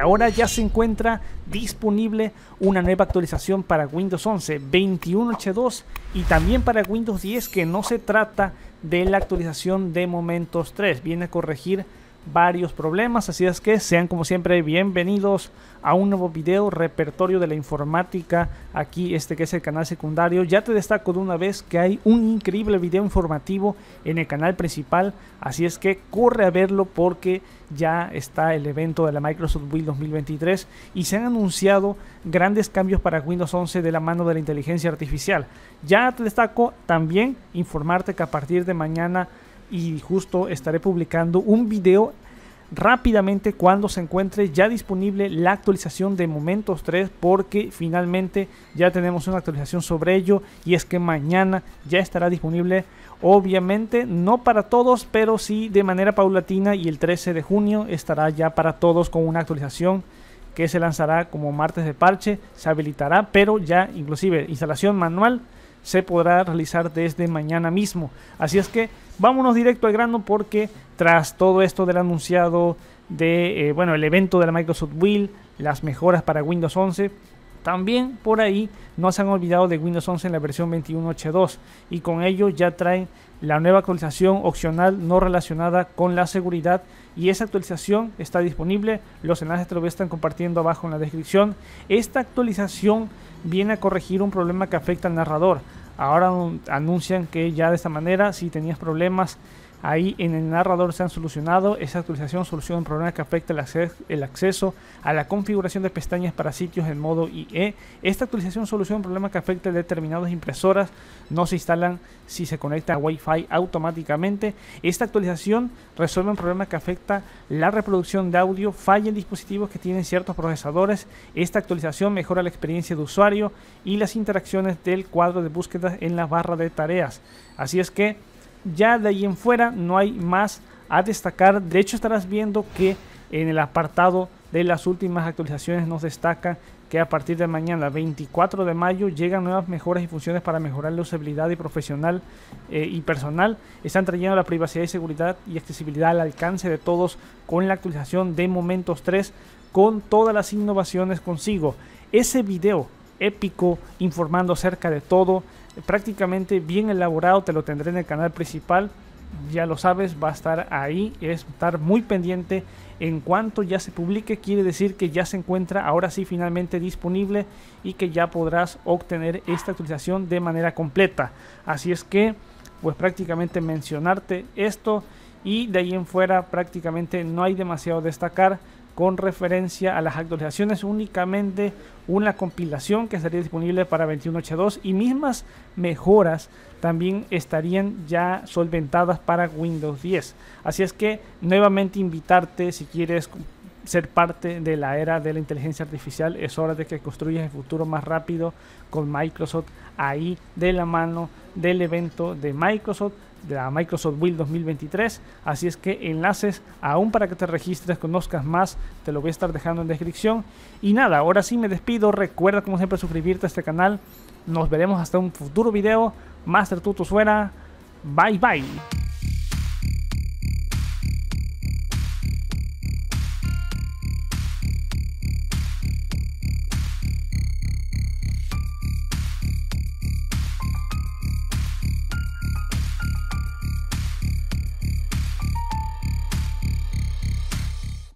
Ahora ya se encuentra disponible una nueva actualización para Windows 11 21H2 y también para Windows 10 que no se trata de la actualización de Momentos 3, viene a corregir varios problemas, así es que sean como siempre bienvenidos a un nuevo video repertorio de la informática aquí este que es el canal secundario. Ya te destaco de una vez que hay un increíble video informativo en el canal principal, así es que corre a verlo porque ya está el evento de la Microsoft Build 2023 y se han anunciado grandes cambios para Windows 11 de la mano de la inteligencia artificial. Ya te destaco también informarte que a partir de mañana y justo estaré publicando un video rápidamente cuando se encuentre ya disponible la actualización de Momentos 3 porque finalmente ya tenemos una actualización sobre ello y es que mañana ya estará disponible obviamente no para todos pero sí de manera paulatina y el 13 de junio estará ya para todos con una actualización que se lanzará como martes de parche se habilitará pero ya inclusive instalación manual se podrá realizar desde mañana mismo. Así es que vámonos directo al grano porque tras todo esto del anunciado de, eh, bueno, el evento de la Microsoft Will, las mejoras para Windows 11, también por ahí no se han olvidado de Windows 11 en la versión 21.8.2 y con ello ya traen la nueva actualización opcional no relacionada con la seguridad y esa actualización está disponible, los enlaces te lo están compartiendo abajo en la descripción. Esta actualización viene a corregir un problema que afecta al narrador. Ahora anuncian que ya de esta manera, si tenías problemas ahí en el narrador se han solucionado. Esa actualización soluciona un problema que afecta el, acceso a la configuración de pestañas para sitios en modo IE. Esta actualización soluciona un problema que afecta a determinadas impresoras. No se instalan si se conecta a Wi-Fi automáticamente. Esta actualización resuelve un problema que afecta la reproducción de audio. Falla dispositivos que tienen ciertos procesadores. Esta actualización mejora la experiencia de usuario y las interacciones del cuadro de búsqueda en la barra de tareas. Así es que ya de ahí en fuera no hay más a destacar. De hecho, estarás viendo que en el apartado de las últimas actualizaciones nos destaca que a partir de mañana 24 de mayo llegan nuevas mejoras y funciones para mejorar la usabilidad y profesional eh, y personal. Están trayendo la privacidad y seguridad y accesibilidad al alcance de todos con la actualización de Momentos 3 con todas las innovaciones consigo. Ese video épico, informando acerca de todo, prácticamente bien elaborado, te lo tendré en el canal principal, ya lo sabes, va a estar ahí, es estar muy pendiente. En cuanto ya se publique, quiere decir que ya se encuentra ahora sí finalmente disponible y que ya podrás obtener esta actualización de manera completa. Así es que, pues prácticamente mencionarte esto y de ahí en fuera prácticamente no hay demasiado destacar con referencia a las actualizaciones únicamente una compilación que estaría disponible para 21.8.2 y mismas mejoras también estarían ya solventadas para Windows 10. Así es que nuevamente invitarte si quieres ser parte de la era de la inteligencia artificial. Es hora de que construyas el futuro más rápido con Microsoft ahí de la mano del evento de Microsoft de la Microsoft Build 2023. Así es que enlaces aún para que te registres, conozcas más, te lo voy a estar dejando en descripción. Y nada, ahora sí me despido. Recuerda como siempre suscribirte a este canal. Nos veremos hasta un futuro video. Master Tutu suena. Bye bye.